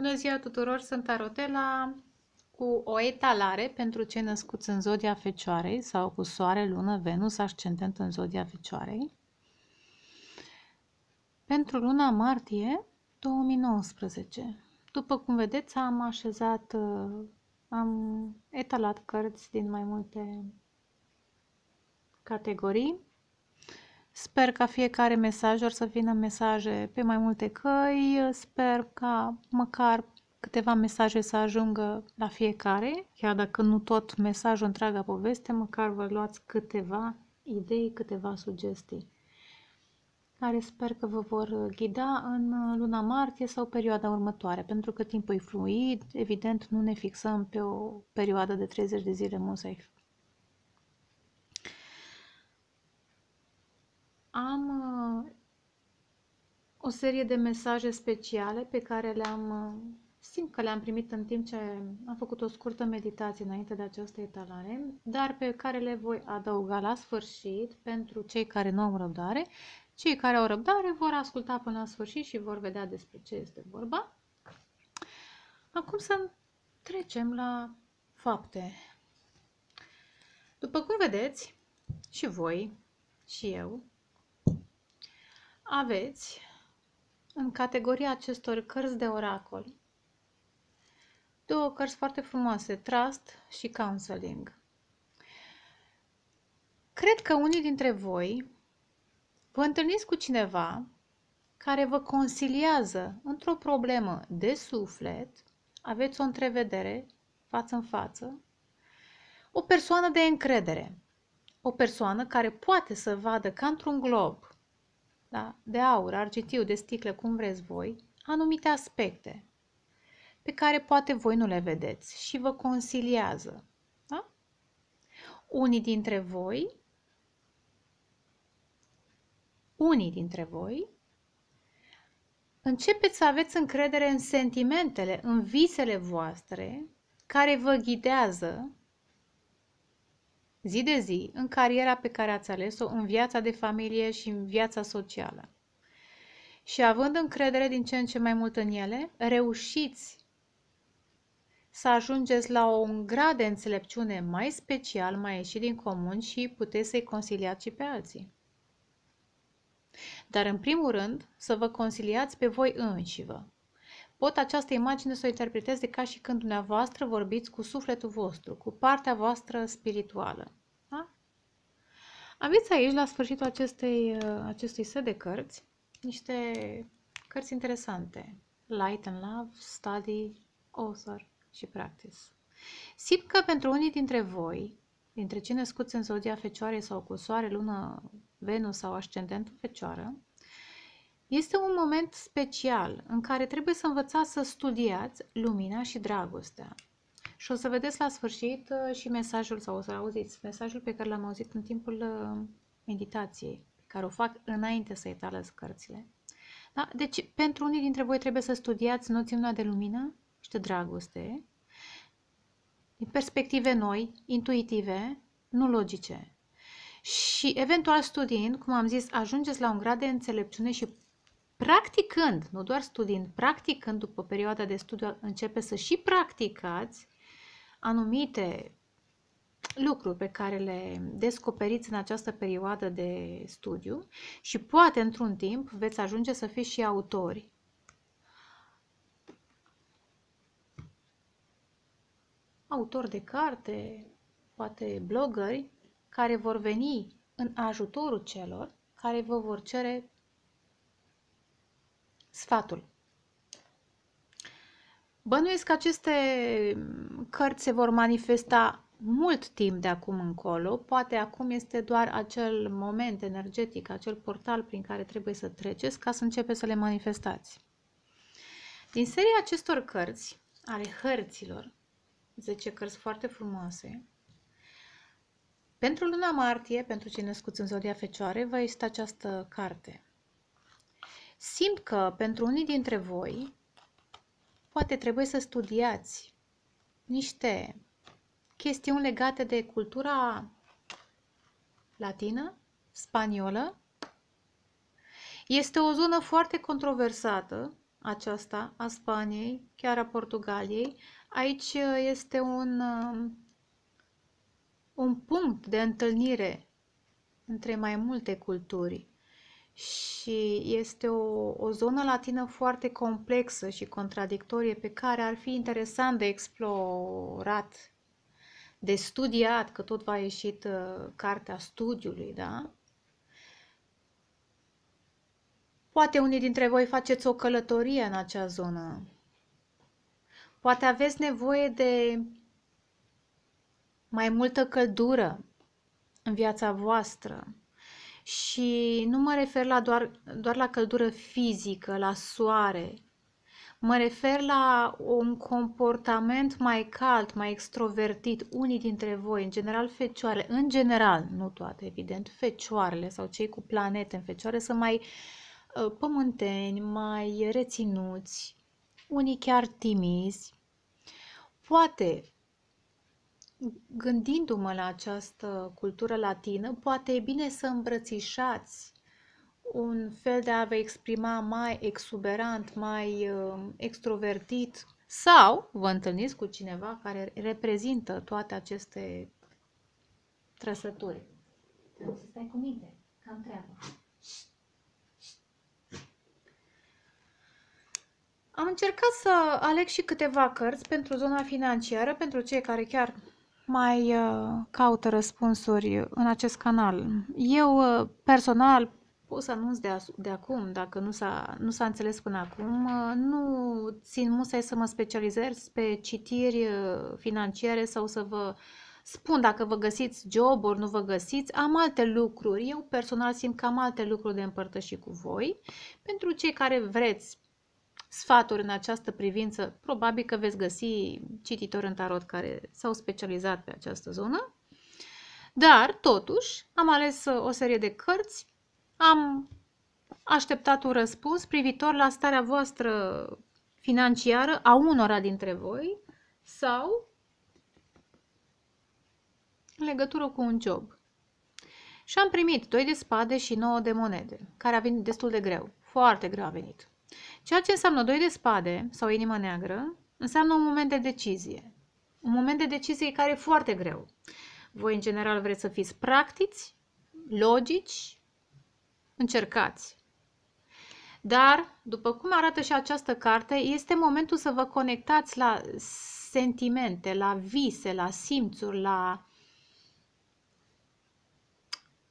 Bună ziua tuturor, sunt Arotela cu o etalare pentru cei născuți în zodia Fecioarei sau cu Soare, Lună, Venus, Ascendent în zodia Fecioarei. Pentru luna martie 2019. După cum vedeți, am așezat, uh, am etalat cărți din mai multe categorii Sper ca fiecare mesaj or să vină mesaje pe mai multe căi, sper ca măcar câteva mesaje să ajungă la fiecare, chiar dacă nu tot mesajul, întreaga poveste, măcar vă luați câteva idei, câteva sugestii care sper că vă vor ghida în luna martie sau perioada următoare, pentru că timpul e fluid, evident nu ne fixăm pe o perioadă de 30 de zile mult am uh, o serie de mesaje speciale pe care le-am uh, simt că le-am primit în timp ce am făcut o scurtă meditație înainte de această etalare, dar pe care le voi adăuga la sfârșit pentru cei care nu au răbdare. Cei care au răbdare vor asculta până la sfârșit și vor vedea despre ce este vorba. Acum să trecem la fapte. După cum vedeți, și voi, și eu, aveți în categoria acestor cărți de oracol două cărți foarte frumoase, Trust și Counseling. Cred că unii dintre voi vă întâlniți cu cineva care vă consiliază într-o problemă de suflet, aveți o întrevedere față în față, o persoană de încredere, o persoană care poate să vadă ca într-un glob da, de aur, argintiu, de sticlă, cum vreți voi, anumite aspecte pe care poate voi nu le vedeți și vă consiliază. Da? Unii dintre voi, unii dintre voi, începeți să aveți încredere în sentimentele, în visele voastre care vă ghidează zi de zi, în cariera pe care ați ales-o, în viața de familie și în viața socială. Și având încredere din ce în ce mai mult în ele, reușiți să ajungeți la un grad de înțelepciune mai special, mai ieșit din comun și puteți să-i conciliați și pe alții. Dar în primul rând, să vă conciliați pe voi vă. Pot această imagine să o interpretez de ca și când dumneavoastră vorbiți cu sufletul vostru, cu partea voastră spirituală. Aveți aici, la sfârșitul acestei, uh, acestui set de cărți, niște cărți interesante. Light and Love, Study, Author și Practice. Simt că pentru unii dintre voi, dintre cine născuți în zodia fecioare sau cu soare, lună, Venus sau ascendentul fecioară, este un moment special în care trebuie să învățați să studiați lumina și dragostea. Și o să vedeți la sfârșit uh, și mesajul, sau o să auziți, mesajul pe care l-am auzit în timpul uh, meditației, pe care o fac înainte să etalez cărțile. Da? Deci, pentru unii dintre voi trebuie să studiați noțiunea de lumină și de dragoste din perspective noi, intuitive, nu logice. Și eventual studiind, cum am zis, ajungeți la un grad de înțelepciune și practicând, nu doar studiind, practicând după perioada de studiu, începe să și practicați anumite lucruri pe care le descoperiți în această perioadă de studiu și poate într-un timp veți ajunge să fiți și autori autori de carte, poate blogări, care vor veni în ajutorul celor care vă vor cere sfatul. Bănuiesc că aceste cărți se vor manifesta mult timp de acum încolo, poate acum este doar acel moment energetic, acel portal prin care trebuie să treceți ca să începeți să le manifestați. Din seria acestor cărți, ale hărților, 10 cărți foarte frumoase, pentru luna martie, pentru cei născuți în zodia fecioare, va este această carte. Simt că pentru unii dintre voi poate trebuie să studiați niște chestiuni legate de cultura latină, spaniolă. Este o zonă foarte controversată, aceasta, a Spaniei, chiar a Portugaliei. Aici este un, um, un punct de întâlnire între mai multe culturi și este o, o zonă latină foarte complexă și contradictorie pe care ar fi interesant de explorat, de studiat, că tot va ieșit uh, cartea studiului, da? Poate unii dintre voi faceți o călătorie în acea zonă. Poate aveți nevoie de mai multă căldură în viața voastră și nu mă refer la doar, doar la căldură fizică, la soare. Mă refer la un comportament mai cald, mai extrovertit, unii dintre voi, în general fecioarele, în general, nu toate, evident, fecioarele sau cei cu planete în fecioare sunt mai uh, pământeni, mai reținuți, unii chiar timizi. Poate gândindu-mă la această cultură latină, poate e bine să îmbrățișați un fel de a vă exprima mai exuberant, mai uh, extrovertit sau vă întâlniți cu cineva care reprezintă toate aceste trăsături. Trebuie să stai cu minte, cam treabă. Am încercat să aleg și câteva cărți pentru zona financiară, pentru cei care chiar mai uh, caută răspunsuri în acest canal. Eu uh, personal pot să anunț de, de acum, dacă nu s-a, nu s-a înțeles până acum, uh, nu țin musai să mă specializez pe citiri financiare sau să vă spun dacă vă găsiți joburi, nu vă găsiți, am alte lucruri. Eu personal simt că am alte lucruri de împărtășit cu voi. Pentru cei care vreți sfaturi în această privință, probabil că veți găsi cititori în tarot care s-au specializat pe această zonă. Dar, totuși, am ales uh, o serie de cărți, am așteptat un răspuns privitor la starea voastră financiară a unora dintre voi sau în legătură cu un job. Și am primit 2 de spade și 9 de monede, care a venit destul de greu. Foarte greu a venit. Ceea ce înseamnă doi de spade sau inima neagră înseamnă un moment de decizie. Un moment de decizie care e foarte greu. Voi, în general, vreți să fiți practici, logici, încercați. Dar, după cum arată și această carte, este momentul să vă conectați la sentimente, la vise, la simțuri, la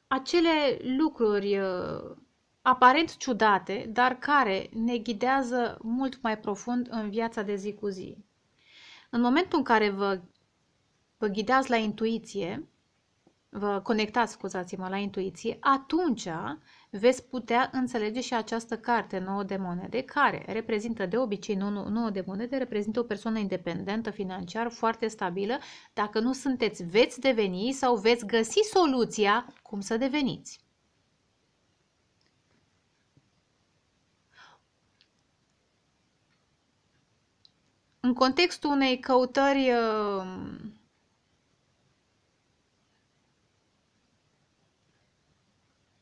acele lucruri uh, aparent ciudate, dar care ne ghidează mult mai profund în viața de zi cu zi. În momentul în care vă, vă ghidați la intuiție, vă conectați, scuzați-mă, la intuiție, atunci veți putea înțelege și această carte nouă de monede, care reprezintă de obicei nouă, nouă de monede, reprezintă o persoană independentă financiar, foarte stabilă. Dacă nu sunteți, veți deveni sau veți găsi soluția cum să deveniți. în contextul unei căutări uh,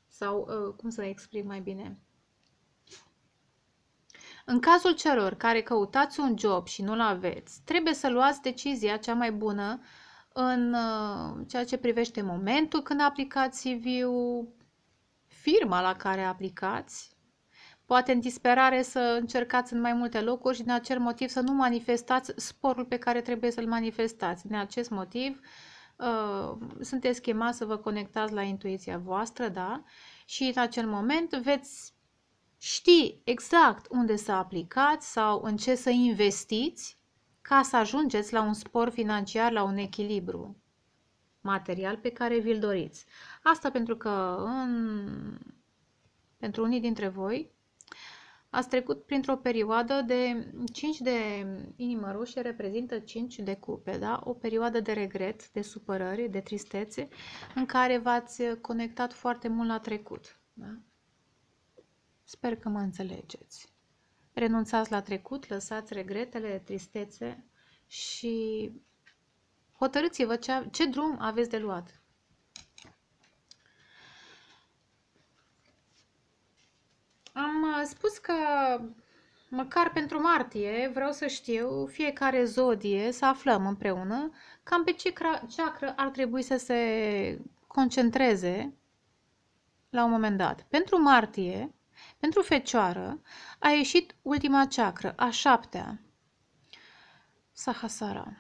sau uh, cum să explic mai bine. În cazul celor care căutați un job și nu-l aveți, trebuie să luați decizia cea mai bună în uh, ceea ce privește momentul când aplicați CV-ul, firma la care aplicați Poate în disperare să încercați în mai multe locuri și din acel motiv să nu manifestați sporul pe care trebuie să-l manifestați. Din acest motiv uh, sunteți chemați să vă conectați la intuiția voastră, da? Și în acel moment veți ști exact unde să aplicați sau în ce să investiți ca să ajungeți la un spor financiar, la un echilibru material pe care vi-l doriți. Asta pentru că în, pentru unii dintre voi Ați trecut printr-o perioadă de 5 de inimă roșie reprezintă 5 de cupe, da? o perioadă de regret, de supărări, de tristețe, în care v-ați conectat foarte mult la trecut. Da? Sper că mă înțelegeți. Renunțați la trecut, lăsați regretele, tristețe și hotărâți-vă ce, ce drum aveți de luat. Am uh, spus că măcar pentru martie vreau să știu fiecare zodie, să aflăm împreună cam pe ce chakra ar trebui să se concentreze la un moment dat. Pentru martie, pentru fecioară, a ieșit ultima chakra, a șaptea, Sahasara.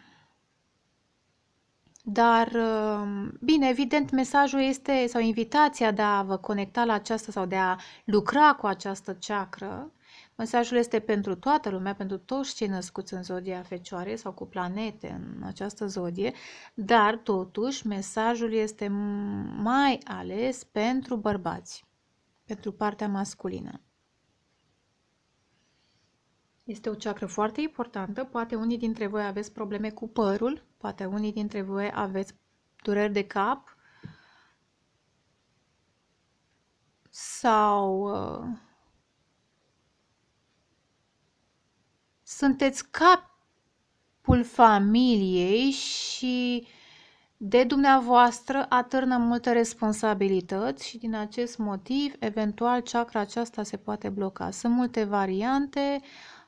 Dar, um, bine, evident, mesajul este, sau invitația de a vă conecta la aceasta sau de a lucra cu această ceacră, mesajul este pentru toată lumea, pentru toți cei născuți în zodia fecioare sau cu planete în această zodie, dar, totuși, mesajul este mai ales pentru bărbați, pentru partea masculină. Este o ceacră foarte importantă, poate unii dintre voi aveți probleme cu părul, Poate unii dintre voi aveți dureri de cap sau uh, sunteți capul familiei și de dumneavoastră atârnă multe responsabilități și din acest motiv, eventual, chakra aceasta se poate bloca. Sunt multe variante,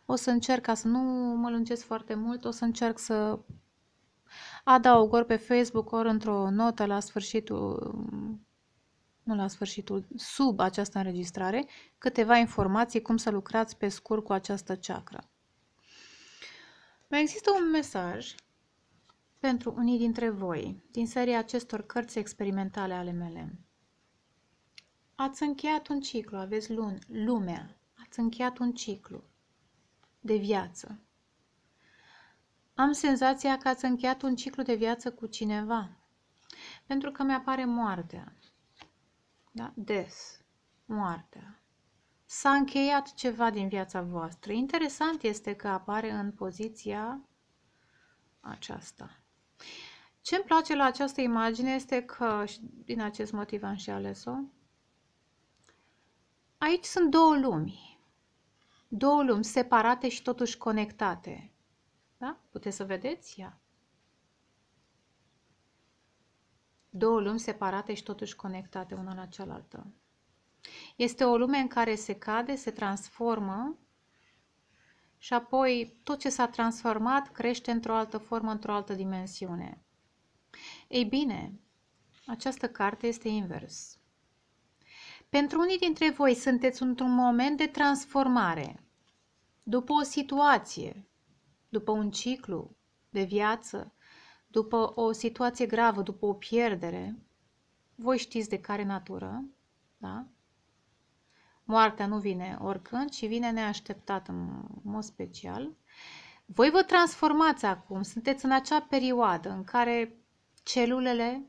o să încerc, ca să nu mă lungesc foarte mult, o să încerc să adaug ori pe Facebook, ori într-o notă la sfârșitul, nu la sfârșitul, sub această înregistrare, câteva informații cum să lucrați pe scurt cu această ceacră. Mai există un mesaj pentru unii dintre voi din seria acestor cărți experimentale ale mele. Ați încheiat un ciclu, aveți luni, lumea, ați încheiat un ciclu de viață. Am senzația că ați încheiat un ciclu de viață cu cineva. Pentru că mi-apare moartea. Da? Des. Moartea. S-a încheiat ceva din viața voastră. Interesant este că apare în poziția aceasta. Ce îmi place la această imagine este că, și din acest motiv am și ales-o, aici sunt două lumi. Două lumi separate și totuși conectate. Da? Puteți să vedeți Ia. Două lumi separate și totuși conectate una la cealaltă. Este o lume în care se cade, se transformă și apoi tot ce s-a transformat crește într-o altă formă, într-o altă dimensiune. Ei bine, această carte este invers. Pentru unii dintre voi sunteți într-un moment de transformare, după o situație, după un ciclu de viață, după o situație gravă, după o pierdere, voi știți de care natură, da? Moartea nu vine oricând, ci vine neașteptat în mod special. Voi vă transformați acum, sunteți în acea perioadă în care celulele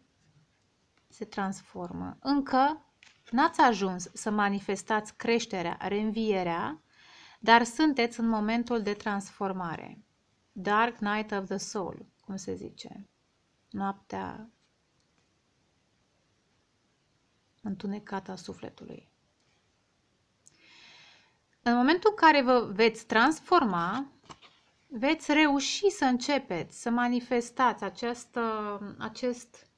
se transformă. Încă n-ați ajuns să manifestați creșterea, reînvierea, dar sunteți în momentul de transformare. Dark Night of the Soul, cum se zice. Noaptea întunecată a sufletului. În momentul în care vă veți transforma, veți reuși să începeți să manifestați acest acest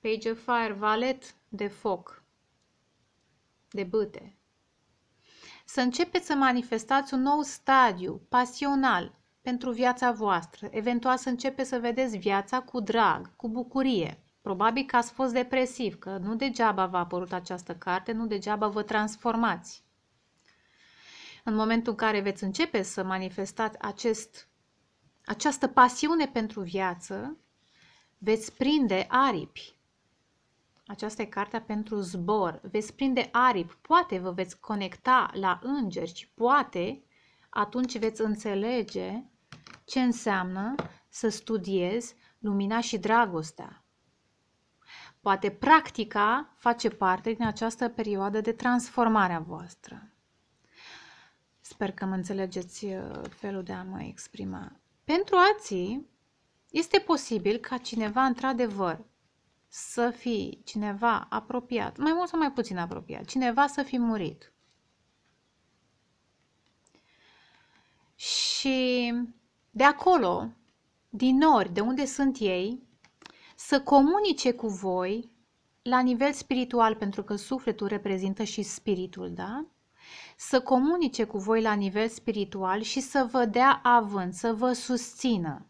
Page of Fire, valet de foc, de bâte. Să începeți să manifestați un nou stadiu pasional, pentru viața voastră. Eventual să începeți să vedeți viața cu drag, cu bucurie. Probabil că ați fost depresiv, că nu degeaba v-a apărut această carte, nu degeaba vă transformați. În momentul în care veți începe să manifestați acest, această pasiune pentru viață, veți prinde aripi. Aceasta e cartea pentru zbor. Veți prinde aripi, poate vă veți conecta la îngeri și poate atunci veți înțelege ce înseamnă să studiezi lumina și dragostea. Poate practica face parte din această perioadă de transformare a voastră. Sper că mă înțelegeți uh, felul de a mă exprima. Pentru alții, este posibil ca cineva, într-adevăr, să fie cineva apropiat, mai mult sau mai puțin apropiat, cineva să fi murit, Și de acolo, din nori, de unde sunt ei, să comunice cu voi la nivel spiritual, pentru că sufletul reprezintă și spiritul, da? Să comunice cu voi la nivel spiritual și să vă dea avânt, să vă susțină.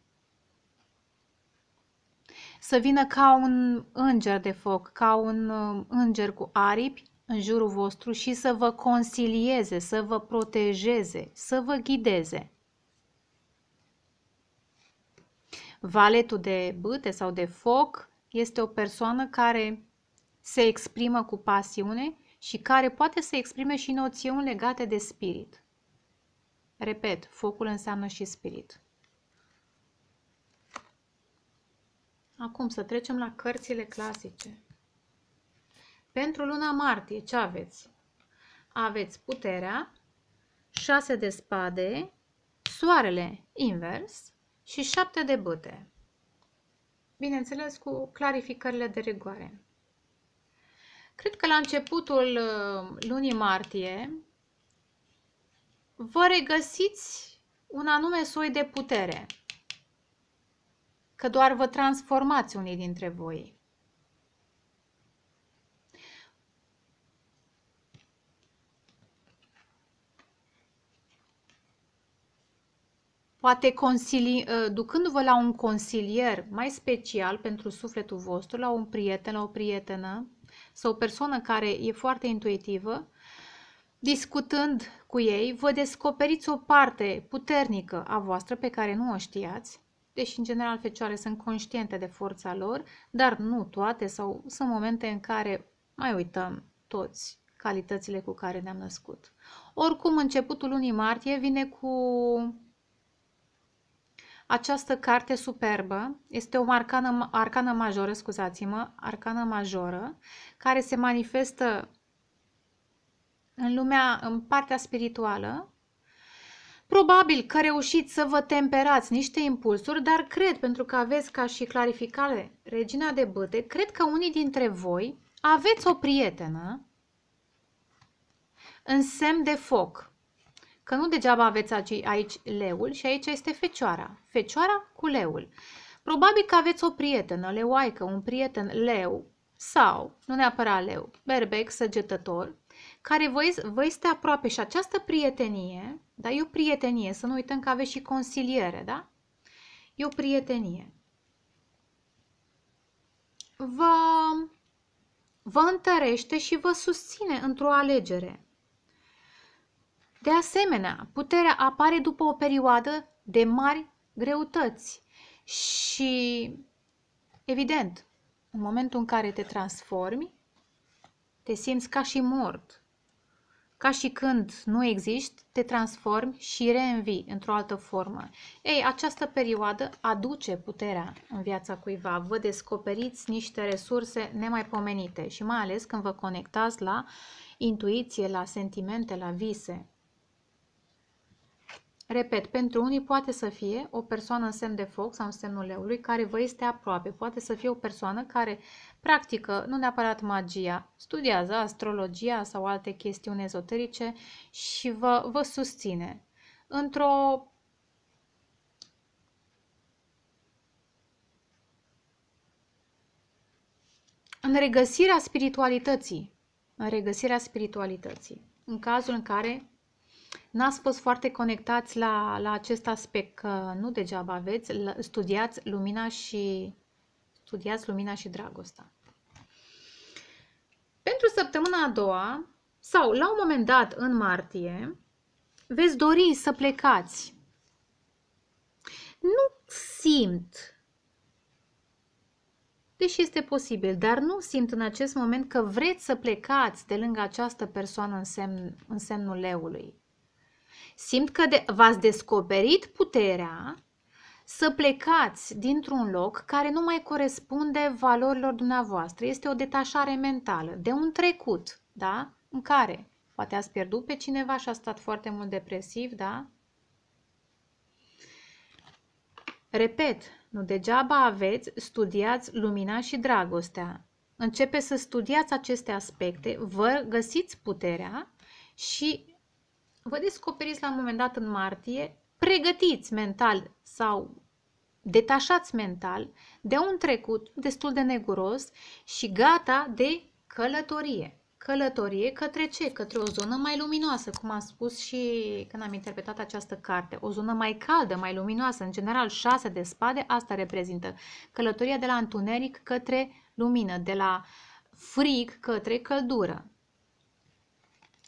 Să vină ca un înger de foc, ca un uh, înger cu aripi în jurul vostru și să vă consilieze, să vă protejeze, să vă ghideze. Valetul de bâte sau de foc este o persoană care se exprimă cu pasiune și care poate să exprime și noțiuni legate de spirit. Repet, focul înseamnă și spirit. Acum să trecem la cărțile clasice. Pentru luna martie, ce aveți? Aveți puterea, șase de spade, soarele invers, și 7 de bâte. Bineînțeles, cu clarificările de rigoare. Cred că la începutul uh, lunii martie vă regăsiți un anume soi de putere, că doar vă transformați unii dintre voi. Poate consili, uh, ducându-vă la un consilier mai special pentru sufletul vostru, la un prieten, la o prietenă sau o persoană care e foarte intuitivă, discutând cu ei, vă descoperiți o parte puternică a voastră pe care nu o știați, deși în general fecioare sunt conștiente de forța lor, dar nu toate sau sunt momente în care mai uităm toți calitățile cu care ne-am născut. Oricum, începutul lunii martie vine cu această carte superbă este o arcană, arcană majoră, scuzați-mă, arcană majoră, care se manifestă în lumea, în partea spirituală. Probabil că reușiți să vă temperați niște impulsuri, dar cred, pentru că aveți ca și clarificare regina de băte, cred că unii dintre voi aveți o prietenă în semn de foc. Că nu degeaba aveți aici leul și aici este fecioara. Fecioara cu leul. Probabil că aveți o prietenă leoaică, un prieten leu sau, nu neapărat leu, berbec săgetător, care vă, vă este aproape și această prietenie, da, e o prietenie, să nu uităm că aveți și consiliere, da? E o prietenie. Vă, vă întărește și vă susține într-o alegere. De asemenea, puterea apare după o perioadă de mari greutăți și, evident, în momentul în care te transformi, te simți ca și mort. Ca și când nu existi, te transformi și reînvii într-o altă formă. Ei, această perioadă aduce puterea în viața cuiva. Vă descoperiți niște resurse nemaipomenite și mai ales când vă conectați la intuiție, la sentimente, la vise. Repet, pentru unii poate să fie o persoană în semn de foc sau în semnul leului care vă este aproape. Poate să fie o persoană care practică nu neapărat magia, studiază astrologia sau alte chestiuni ezoterice și vă, vă susține într-o în regăsirea spiritualității, în regăsirea spiritualității, în cazul în care n-ați fost foarte conectați la, la acest aspect, că nu degeaba aveți, studiați lumina și studiați lumina și dragostea. Pentru săptămâna a doua, sau la un moment dat în martie, veți dori să plecați. Nu simt, deși este posibil, dar nu simt în acest moment că vreți să plecați de lângă această persoană în, semn, în semnul leului simt că de, v-ați descoperit puterea să plecați dintr-un loc care nu mai corespunde valorilor dumneavoastră. Este o detașare mentală de un trecut, da? În care poate ați pierdut pe cineva și a stat foarte mult depresiv, da? Repet, nu degeaba aveți, studiați lumina și dragostea. Începe să studiați aceste aspecte, vă găsiți puterea și vă descoperiți la un moment dat în martie, pregătiți mental sau detașați mental de un trecut destul de neguros și gata de călătorie. Călătorie către ce? Către o zonă mai luminoasă, cum am spus și când am interpretat această carte. O zonă mai caldă, mai luminoasă. În general, șase de spade, asta reprezintă călătoria de la întuneric către lumină, de la frig către căldură,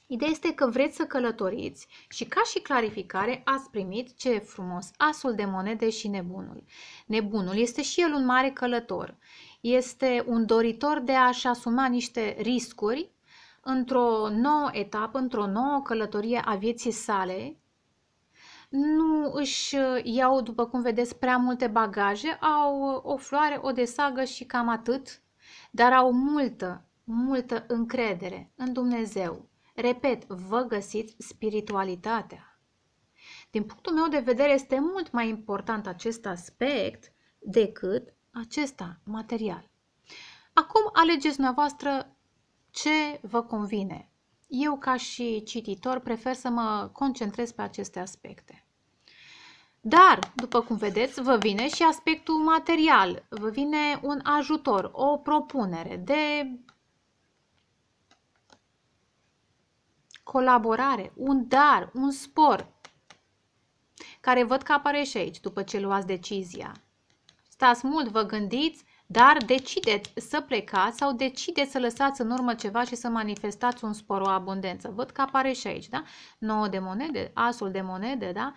Ideea este că vreți să călătoriți și ca și clarificare ați primit ce frumos asul de monede și nebunul. Nebunul este și el un mare călător. Este un doritor de a-și asuma niște riscuri într-o nouă etapă, într-o nouă călătorie a vieții sale, nu își iau, după cum vedeți, prea multe bagaje, au o floare, o desagă și cam atât, dar au multă, multă încredere în Dumnezeu, Repet, vă găsiți spiritualitatea. Din punctul meu de vedere, este mult mai important acest aspect decât acesta material. Acum alegeți dumneavoastră ce vă convine. Eu, ca și cititor, prefer să mă concentrez pe aceste aspecte. Dar, după cum vedeți, vă vine și aspectul material, vă vine un ajutor, o propunere de colaborare, un dar, un spor, care văd că apare și aici după ce luați decizia. Stați mult, vă gândiți, dar decideți să plecați sau decideți să lăsați în urmă ceva și să manifestați un spor, o abundență. Văd că apare și aici, da? 9 de monede, asul de monede, da?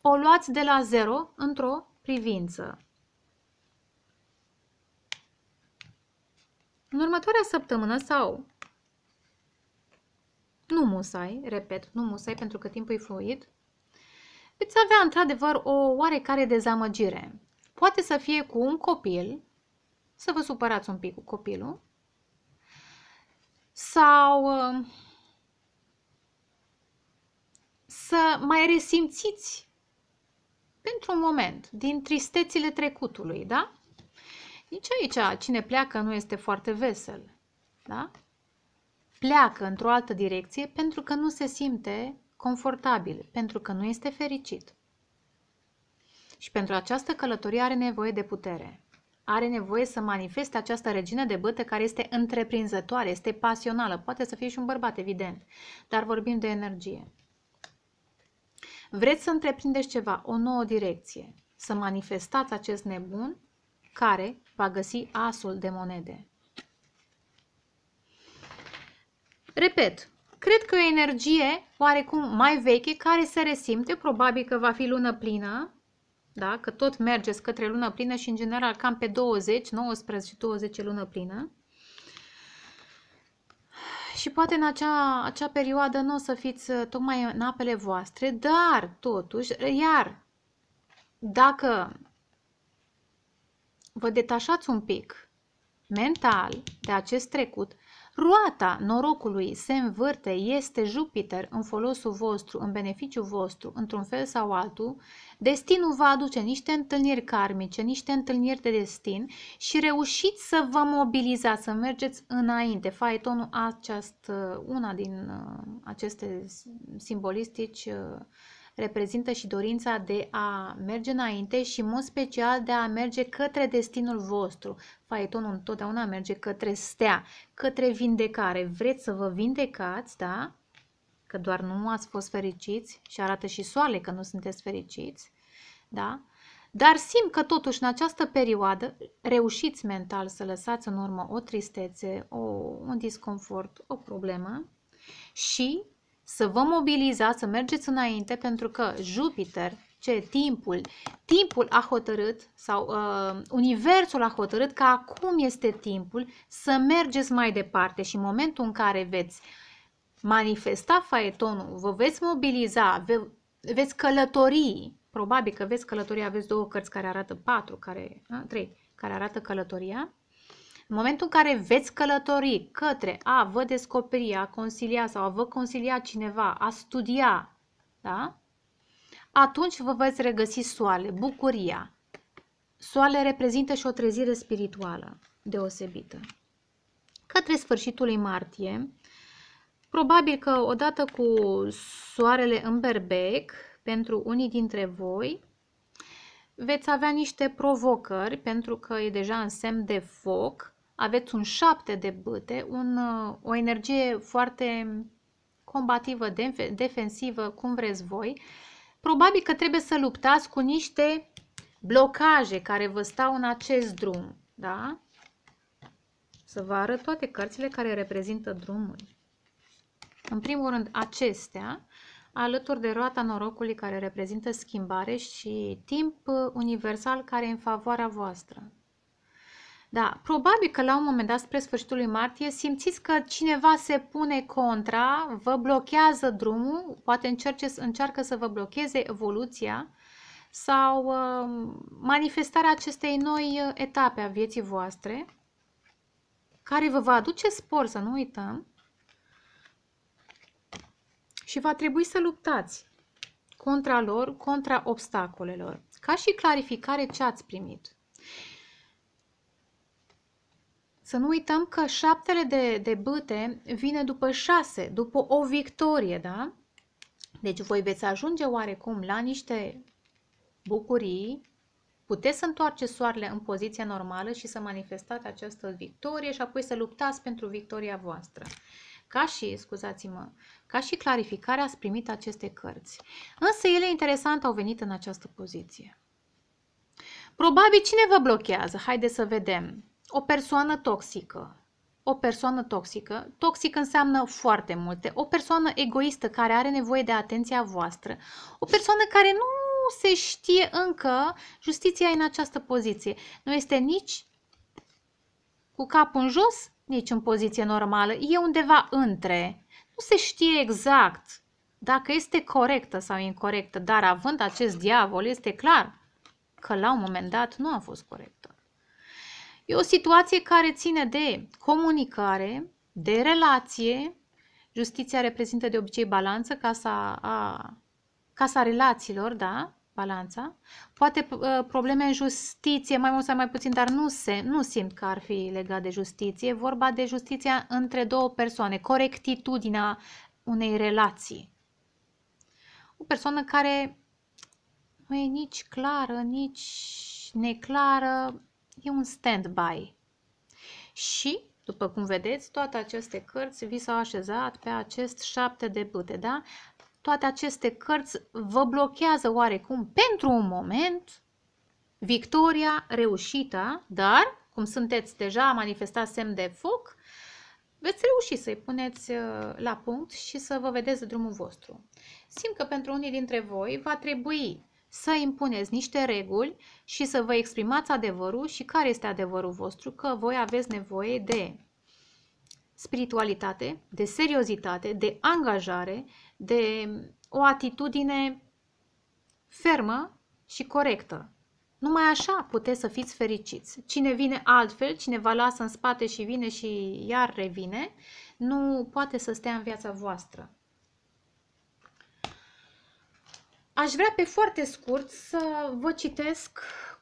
O luați de la zero într-o privință. În următoarea săptămână sau nu musai, repet, nu musai pentru că timpul e fluid, veți avea într-adevăr o oarecare dezamăgire. Poate să fie cu un copil, să vă supărați un pic cu copilul, sau um, să mai resimțiți pentru un moment din tristețile trecutului, da? Nici aici cine pleacă nu este foarte vesel, da? pleacă într-o altă direcție pentru că nu se simte confortabil, pentru că nu este fericit. Și pentru această călătorie are nevoie de putere. Are nevoie să manifeste această regină de bătă care este întreprinzătoare, este pasională, poate să fie și un bărbat, evident, dar vorbim de energie. Vreți să întreprindeți ceva, o nouă direcție, să manifestați acest nebun care va găsi asul de monede. Repet, cred că o energie oarecum mai veche care se resimte, probabil că va fi lună plină, da? că tot mergeți către lună plină și în general cam pe 20, 19 20 lună plină. Și poate în acea, acea perioadă nu o să fiți uh, tocmai în apele voastre, dar totuși, iar dacă vă detașați un pic mental de acest trecut, Roata norocului se învârte, este Jupiter în folosul vostru, în beneficiu vostru, într-un fel sau altul. Destinul va aduce niște întâlniri karmice, niște întâlniri de destin și reușiți să vă mobilizați, să mergeți înainte. Faetonul această, una din uh, aceste simbolistici uh, reprezintă și dorința de a merge înainte și, în mod special, de a merge către destinul vostru. Faetonul întotdeauna merge către stea, către vindecare. Vreți să vă vindecați, da? Că doar nu ați fost fericiți și arată și soare că nu sunteți fericiți, da? Dar simt că totuși în această perioadă reușiți mental să lăsați în urmă o tristețe, o, un disconfort, o problemă și să vă mobilizați, să mergeți înainte, pentru că Jupiter, ce timpul, timpul a hotărât sau uh, universul a hotărât că acum este timpul să mergeți mai departe și în momentul în care veți manifesta faetonul, vă veți mobiliza, ve veți călători, probabil că veți călători, aveți două cărți care arată patru, care, a, trei, care arată călătoria, în momentul în care veți călători către a vă descoperi, a consilia sau a vă consilia cineva, a studia, da? atunci vă veți regăsi soale, bucuria. Soale reprezintă și o trezire spirituală deosebită. Către sfârșitul lui martie, probabil că odată cu soarele în berbec, pentru unii dintre voi, veți avea niște provocări pentru că e deja în semn de foc aveți un șapte de băte, un, uh, o energie foarte combativă, defensivă, cum vreți voi, probabil că trebuie să luptați cu niște blocaje care vă stau în acest drum. Da? Să vă arăt toate cărțile care reprezintă drumul. În primul rând, acestea, alături de roata norocului care reprezintă schimbare și timp universal care e în favoarea voastră. Da, probabil că la un moment dat, spre sfârșitul lui martie, simțiți că cineva se pune contra, vă blochează drumul, poate încerce, încearcă să vă blocheze evoluția sau uh, manifestarea acestei noi uh, etape a vieții voastre, care vă va aduce spor, să nu uităm, și va trebui să luptați contra lor, contra obstacolelor, ca și clarificare ce ați primit. Să nu uităm că șaptele de, de băte vine după șase, după o victorie, da? Deci voi veți ajunge oarecum la niște bucurii, puteți să întoarce soarele în poziția normală și să manifestați această victorie și apoi să luptați pentru victoria voastră. Ca și, scuzați-mă, ca și clarificarea ați primit aceste cărți. Însă ele interesant au venit în această poziție. Probabil cine vă blochează? Haideți să vedem o persoană toxică. O persoană toxică. Toxic înseamnă foarte multe. O persoană egoistă care are nevoie de atenția voastră. O persoană care nu se știe încă justiția în această poziție. Nu este nici cu capul în jos, nici în poziție normală. E undeva între. Nu se știe exact dacă este corectă sau incorrectă, dar având acest diavol, este clar că la un moment dat nu a fost corectă. E o situație care ține de comunicare, de relație. Justiția reprezintă de obicei balanță, casa, a, casa relațiilor, da? Balanța. Poate ă, probleme în justiție, mai mult sau mai puțin, dar nu, se, nu simt că ar fi legat de justiție. Vorba de justiția între două persoane, corectitudinea unei relații. O persoană care nu e nici clară, nici neclară, e un stand-by. Și, după cum vedeți, toate aceste cărți vi s-au așezat pe acest șapte de bâte, da? Toate aceste cărți vă blochează oarecum pentru un moment victoria, reușită, dar, cum sunteți deja manifestat semn de foc, veți reuși să-i puneți uh, la punct și să vă vedeți drumul vostru. Simt că pentru unii dintre voi va trebui să impuneți niște reguli și să vă exprimați adevărul și care este adevărul vostru, că voi aveți nevoie de spiritualitate, de seriozitate, de angajare, de o atitudine fermă și corectă. Numai așa puteți să fiți fericiți. Cine vine altfel, cine vă lasă în spate și vine și iar revine, nu poate să stea în viața voastră. Aș vrea pe foarte scurt să vă citesc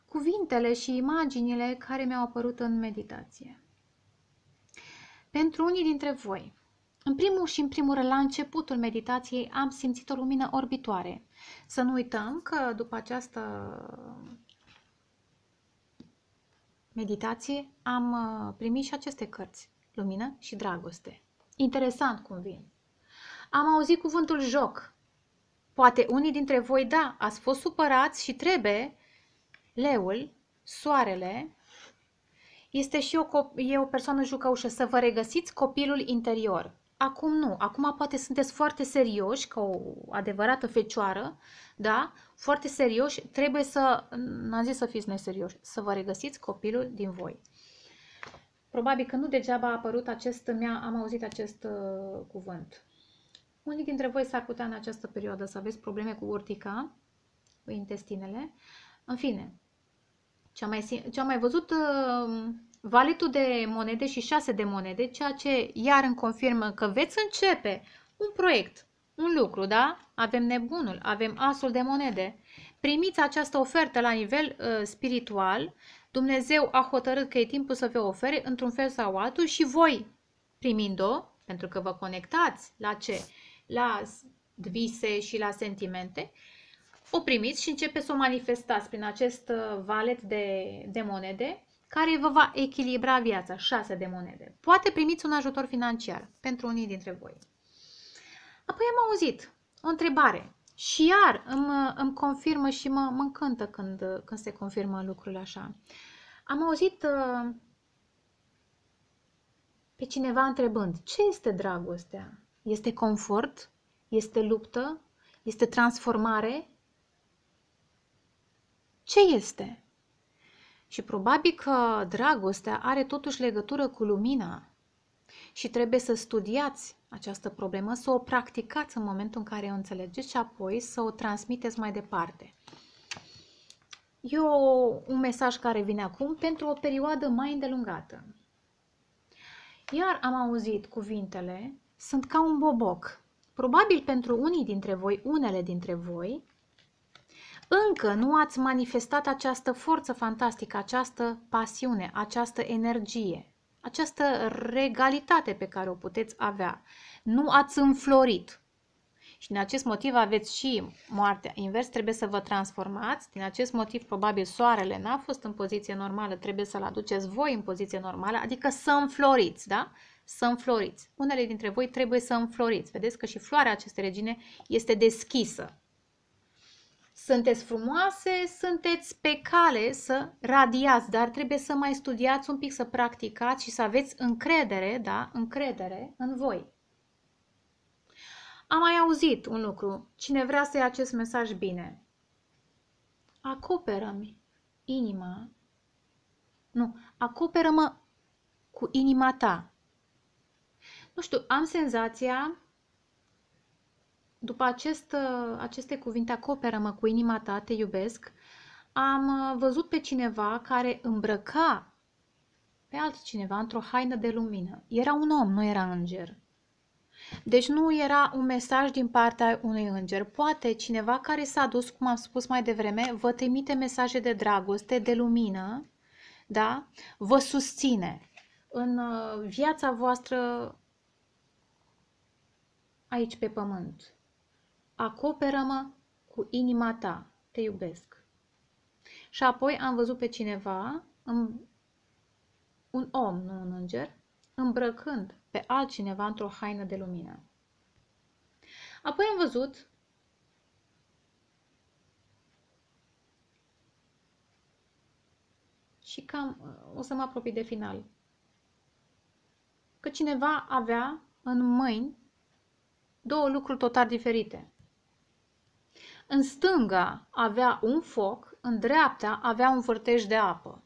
cuvintele și imaginile care mi-au apărut în meditație. Pentru unii dintre voi, în primul și în primul rând, la începutul meditației am simțit o lumină orbitoare. Să nu uităm că după această meditație am uh, primit și aceste cărți, Lumină și Dragoste. Interesant cum vin. Am auzit cuvântul joc, Poate unii dintre voi, da, ați fost supărați și trebuie. Leul, soarele, este și o, e o persoană jucăușă, să vă regăsiți copilul interior. Acum nu, acum poate sunteți foarte serioși, ca o adevărată fecioară, da? Foarte serioși, trebuie să, n-am zis să fiți neserioși, să vă regăsiți copilul din voi. Probabil că nu degeaba a apărut acest, am auzit acest uh, cuvânt. Unii dintre voi s-ar putea în această perioadă să aveți probleme cu urtica, cu intestinele. În fine, ce-am mai, ce mai văzut uh, valetul de monede și șase de monede, ceea ce iar îmi confirmă că veți începe un proiect, un lucru, da? Avem nebunul, avem asul de monede. Primiți această ofertă la nivel uh, spiritual. Dumnezeu a hotărât că e timpul să vă ofere într-un fel sau altul și voi primind-o, pentru că vă conectați la ce? la vise și la sentimente, o primiți și începeți să o manifestați prin acest uh, valet de, de monede care vă va echilibra viața, șase de monede. Poate primiți un ajutor financiar pentru unii dintre voi. Apoi am auzit o întrebare și iar îmi, uh, îmi confirmă și mă, mă încântă când, uh, când se confirmă lucrurile așa. Am auzit uh, pe cineva întrebând, ce este dragostea? Este confort, este luptă, este transformare. Ce este? Și probabil că dragostea are totuși legătură cu lumina și trebuie să studiați această problemă, să o practicați în momentul în care o înțelegeți și apoi să o transmiteți mai departe. E o, un mesaj care vine acum pentru o perioadă mai îndelungată. Iar am auzit cuvintele sunt ca un boboc. Probabil pentru unii dintre voi, unele dintre voi, încă nu ați manifestat această forță fantastică, această pasiune, această energie, această regalitate pe care o puteți avea. Nu ați înflorit. Și din acest motiv aveți și moartea invers, trebuie să vă transformați. Din acest motiv, probabil, soarele n-a fost în poziție normală, trebuie să-l aduceți voi în poziție normală, adică să înfloriți, da? să înfloriți. Unele dintre voi trebuie să înfloriți. Vedeți că și floarea acestei regine este deschisă. Sunteți frumoase, sunteți pe cale să radiați, dar trebuie să mai studiați un pic, să practicați și să aveți încredere, da, încredere în voi. Am mai auzit un lucru. Cine vrea să ia acest mesaj bine, acoperă-mi inima. Nu, acoperă-mă cu inima ta nu știu, am senzația, după acest, aceste cuvinte, acoperă-mă cu inima ta, te iubesc, am uh, văzut pe cineva care îmbrăca pe altcineva într-o haină de lumină. Era un om, nu era înger. Deci nu era un mesaj din partea unui înger. Poate cineva care s-a dus, cum am spus mai devreme, vă trimite mesaje de dragoste, de lumină, da? vă susține în uh, viața voastră aici pe pământ. Acoperă-mă cu inima ta, te iubesc. Și apoi am văzut pe cineva, un om, nu un înger, îmbrăcând pe altcineva într-o haină de lumină. Apoi am văzut și cam o să mă apropii de final. Că cineva avea în mâini două lucruri total diferite. În stânga avea un foc, în dreapta avea un vârtej de apă.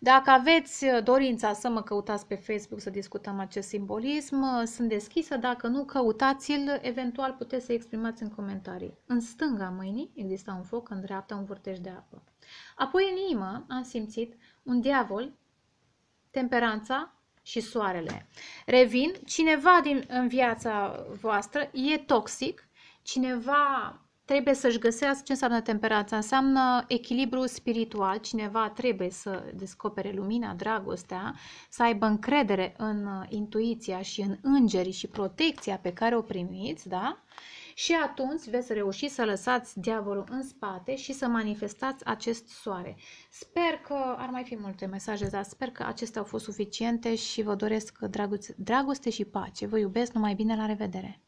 Dacă aveți uh, dorința să mă căutați pe Facebook să discutăm acest simbolism, uh, sunt deschisă. Dacă nu, căutați-l, eventual puteți să exprimați în comentarii. În stânga mâinii exista un foc, în dreapta un vârtej de apă. Apoi în inimă am simțit un diavol, temperanța și soarele. Revin, cineva din, în viața voastră e toxic, cineva trebuie să-și găsească ce înseamnă temperanța. Înseamnă echilibru spiritual, cineva trebuie să descopere lumina, dragostea, să aibă încredere în intuiția și în îngerii și protecția pe care o primiți, da? și atunci veți reuși să lăsați diavolul în spate și să manifestați acest soare. Sper că ar mai fi multe mesaje, dar sper că acestea au fost suficiente și vă doresc dragoste și pace. Vă iubesc, numai bine, la revedere!